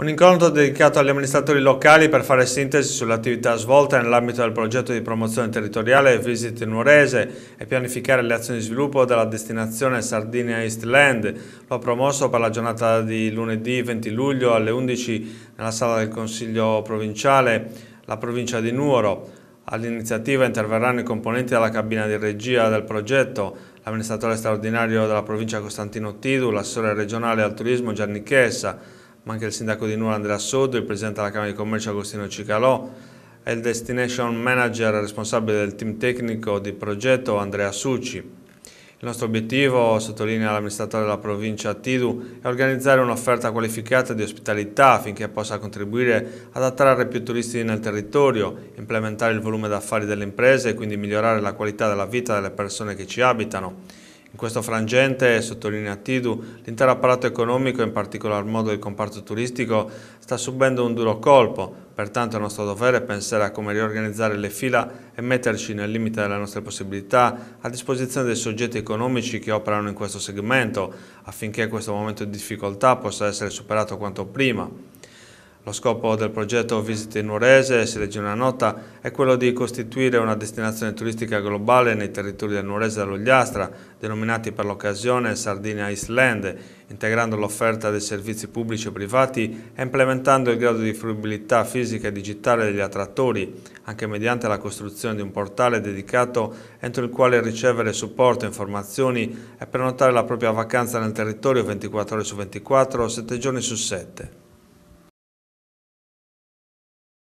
Un incontro dedicato agli amministratori locali per fare sintesi sull'attività svolta nell'ambito del progetto di promozione territoriale Visit Nuorese e pianificare le azioni di sviluppo della destinazione Sardinia East Land Lo ha promosso per la giornata di lunedì 20 luglio alle 11 nella sala del Consiglio provinciale, la provincia di Nuoro. All'iniziativa interverranno i componenti della cabina di regia del progetto, l'amministratore straordinario della provincia Costantino Tidu, l'assessore regionale al turismo Gianni Chessa, ma anche il sindaco di Nuova Andrea Sodo, il presidente della Camera di Commercio Agostino Cicalò, e il destination manager responsabile del team tecnico di progetto Andrea Succi. Il nostro obiettivo, sottolinea l'amministratore della provincia Tidu, è organizzare un'offerta qualificata di ospitalità affinché possa contribuire ad attrarre più turisti nel territorio, implementare il volume d'affari delle imprese e quindi migliorare la qualità della vita delle persone che ci abitano. In questo frangente, sottolinea Tidu, l'intero apparato economico, in particolar modo il comparto turistico, sta subendo un duro colpo, pertanto è nostro dovere pensare a come riorganizzare le fila e metterci nel limite delle nostre possibilità a disposizione dei soggetti economici che operano in questo segmento, affinché questo momento di difficoltà possa essere superato quanto prima. Lo scopo del progetto Visite in Nuorese, si legge una nota, è quello di costituire una destinazione turistica globale nei territori del Nuorese e dell'Ogliastra, denominati per l'occasione Sardinia Island, integrando l'offerta dei servizi pubblici e privati e implementando il grado di fruibilità fisica e digitale degli attrattori, anche mediante la costruzione di un portale dedicato entro il quale ricevere supporto, e informazioni e prenotare la propria vacanza nel territorio 24 ore su 24, 7 giorni su 7.